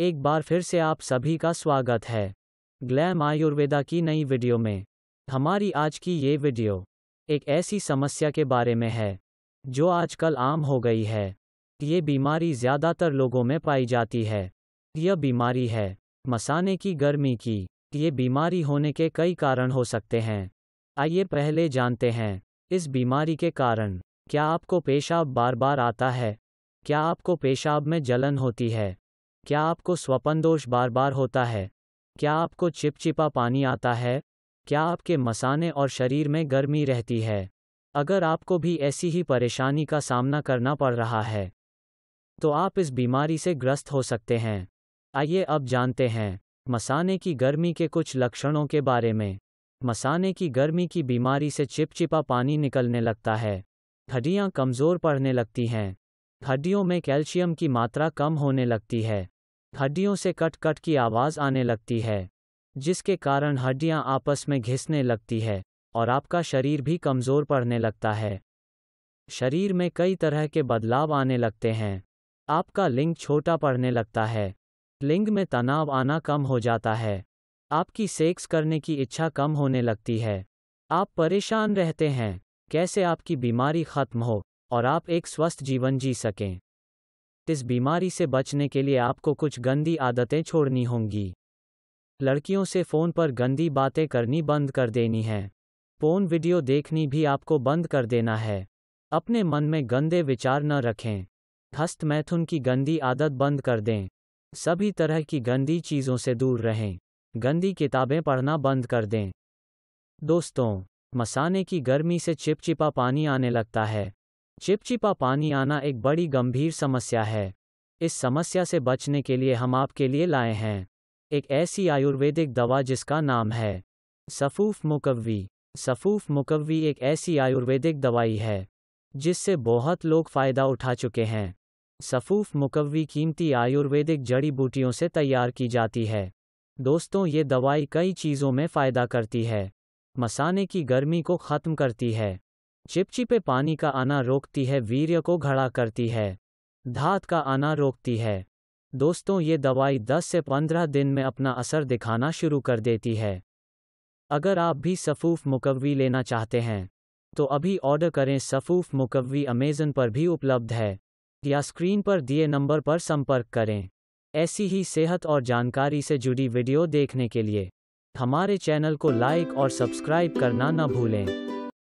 एक बार फिर से आप सभी का स्वागत है ग्लैम आयुर्वेदा की नई वीडियो में हमारी आज की ये वीडियो एक ऐसी समस्या के बारे में है जो आजकल आम हो गई है ये बीमारी ज़्यादातर लोगों में पाई जाती है यह बीमारी है मसाने की गर्मी की ये बीमारी होने के कई कारण हो सकते हैं आइए पहले जानते हैं इस बीमारी के कारण क्या आपको पेशाब बार बार आता है क्या आपको पेशाब में जलन होती है क्या आपको स्वपनदोष बार बार होता है क्या आपको चिपचिपा पानी आता है क्या आपके मसाने और शरीर में गर्मी रहती है अगर आपको भी ऐसी ही परेशानी का सामना करना पड़ रहा है तो आप इस बीमारी से ग्रस्त हो सकते हैं आइए अब जानते हैं मसाने की गर्मी के कुछ लक्षणों के बारे में मसाने की गर्मी की बीमारी से चिपचिपा पानी निकलने लगता है हड्डियां कमज़ोर पड़ने लगती हैं हड्डियों में कैल्शियम की मात्रा कम होने लगती है हड्डियों से कट कट की आवाज़ आने लगती है जिसके कारण हड्डियां आपस में घिसने लगती है और आपका शरीर भी कमज़ोर पड़ने लगता है शरीर में कई तरह के बदलाव आने लगते हैं आपका लिंग छोटा पड़ने लगता है लिंग में तनाव आना कम हो जाता है आपकी सेक्स करने की इच्छा कम होने लगती है आप परेशान रहते हैं कैसे आपकी बीमारी खत्म हो और आप एक स्वस्थ जीवन जी सकें इस बीमारी से बचने के लिए आपको कुछ गंदी आदतें छोड़नी होंगी लड़कियों से फ़ोन पर गंदी बातें करनी बंद कर देनी है फोन वीडियो देखनी भी आपको बंद कर देना है अपने मन में गंदे विचार न रखें हस्त मैथुन की गंदी आदत बंद कर दें सभी तरह की गंदी चीज़ों से दूर रहें गंदी किताबें पढ़ना बंद कर दें दोस्तों मसाने की गर्मी से चिपचिपा पानी आने लगता है चिपचिपा पानी आना एक बड़ी गंभीर समस्या है इस समस्या से बचने के लिए हम आपके लिए लाए हैं एक ऐसी आयुर्वेदिक दवा जिसका नाम है सफूफ मुकवी सफूफ मुकवी एक ऐसी आयुर्वेदिक दवाई है जिससे बहुत लोग फ़ायदा उठा चुके हैं सफूफ मुकवी कीमती आयुर्वेदिक जड़ी बूटियों से तैयार की जाती है दोस्तों ये दवाई कई चीज़ों में फ़ायदा करती है मसाने की गर्मी को ख़त्म करती है चिपचिपे पानी का आना रोकती है वीर्य को घड़ा करती है धात का आना रोकती है दोस्तों ये दवाई 10 से 15 दिन में अपना असर दिखाना शुरू कर देती है अगर आप भी सफ़ूफ मुकवी लेना चाहते हैं तो अभी ऑर्डर करें सफ़ूफ मुकवी अमेज़न पर भी उपलब्ध है या स्क्रीन पर दिए नंबर पर संपर्क करें ऐसी ही सेहत और जानकारी से जुड़ी वीडियो देखने के लिए हमारे चैनल को लाइक और सब्सक्राइब करना न भूलें